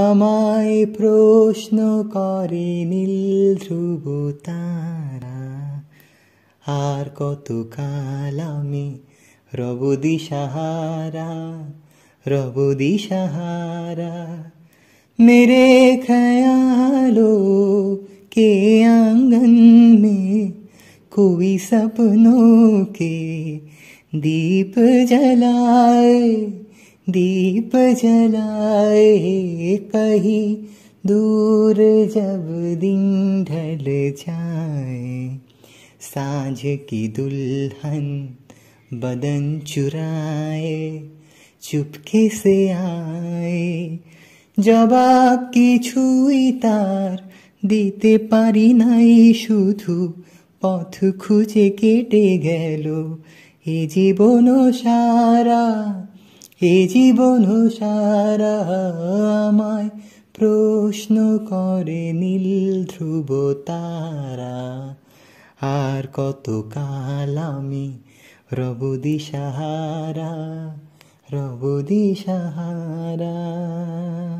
আমায় প্রশ্ন করে নীল ধ্রুব তারা আর কতকাল আমি রবদি সাহারা রবদি সাহারা মেরে খয়ালো কে আঙ্গন মে कोई সপনো কে দীপ জলায় दीप जलाए कहीं दूर जब दिन ढल जाए सांझ की दुल्हन बदन चुराए चुपके से आए जब आपकी छुई तार দিতে পারি নাই শুধু पथ खुजे কেটে গেল এ জীবন সারা এ জীবন সারা আমায় প্রশ্ন করে নীল ধ্রুব তারা আর কত কাল আমি রবদি সাহারা রবদি সাহারা